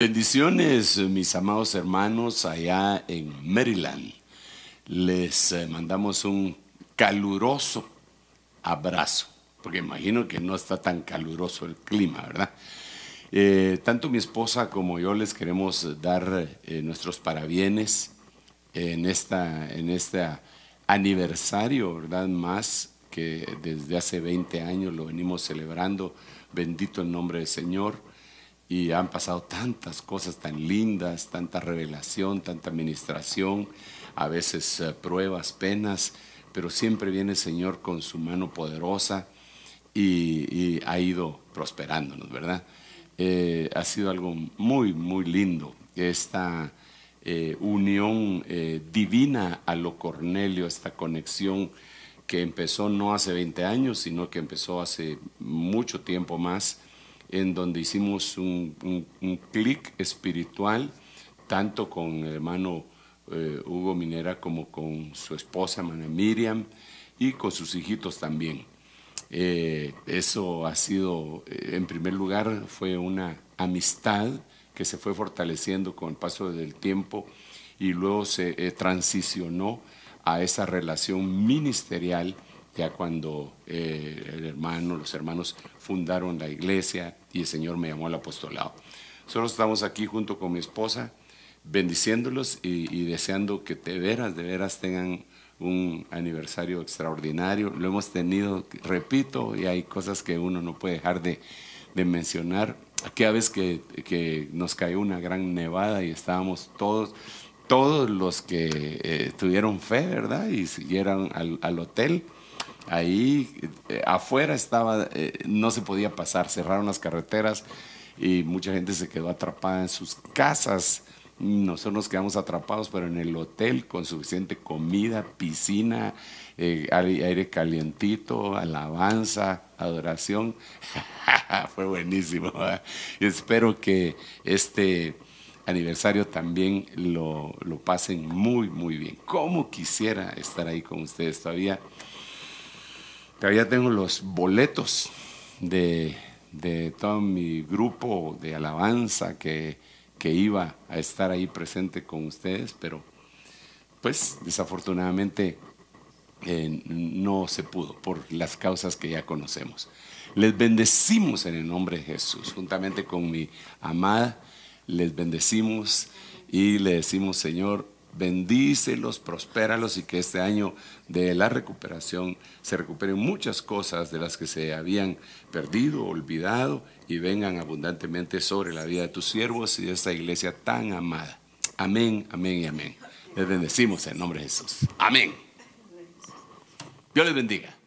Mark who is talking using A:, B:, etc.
A: Bendiciones, mis amados hermanos, allá en Maryland. Les eh, mandamos un caluroso abrazo, porque imagino que no está tan caluroso el clima, ¿verdad? Eh, tanto mi esposa como yo les queremos dar eh, nuestros parabienes en, esta, en este aniversario, ¿verdad? Más que desde hace 20 años lo venimos celebrando. Bendito el nombre del Señor y han pasado tantas cosas tan lindas, tanta revelación, tanta administración, a veces eh, pruebas, penas, pero siempre viene el Señor con su mano poderosa y, ha ido prosperándonos, ¿verdad? Eh, ha sido algo muy, muy lindo esta eh, unión divina a lo Cornelio, esta conexión que empezó no hace 20 años, sino que empezó hace mucho tiempo más en donde hicimos un, clic espiritual, tanto con el hermano eh, Hugo Minera como con su esposa, hermana Miriam, y con sus hijitos también. Eh, eso ha sido, eh, en primer lugar, fue una amistad que se fue fortaleciendo con el paso del tiempo y luego se transicionó a esa relación ministerial ya cuando eh, el hermano, los hermanos fundaron la iglesia y el Señor me llamó al apostolado. nosotros estamos aquí junto con mi esposa, bendiciéndolos y, deseando que de veras, de veras tengan un aniversario extraordinario. Lo hemos tenido, repito, y hay cosas que uno no puede dejar de, mencionar. Aquella vez que, nos cayó una gran nevada y estábamos todos, todos los que eh, tuvieron fe, ¿verdad? Y siguieron al hotel Ahí eh, afuera estaba, eh, no se podía pasar, cerraron las carreteras y mucha gente se quedó atrapada en sus casas. Nosotros nos quedamos atrapados, pero en el hotel con suficiente comida, piscina, eh, aire calientito, alabanza, adoración. Fue buenísimo. espero que este aniversario también lo, lo pasen muy, muy bien. Como quisiera estar ahí con ustedes todavía. Todavía tengo los boletos de, todo mi grupo de alabanza que, que iba a estar ahí presente con ustedes, pero pues desafortunadamente eh, no se pudo por las causas que ya conocemos. Les bendecimos en el nombre de Jesús, juntamente con mi amada, les bendecimos y le decimos, Señor, bendícelos, prospéralos y que este año de la recuperación se recuperen muchas cosas de las que se habían perdido, olvidado y vengan abundantemente sobre la vida de tus siervos y de esta iglesia tan amada. Amén, amén y amén. Les bendecimos en nombre de Jesús. Amén. Dios les bendiga.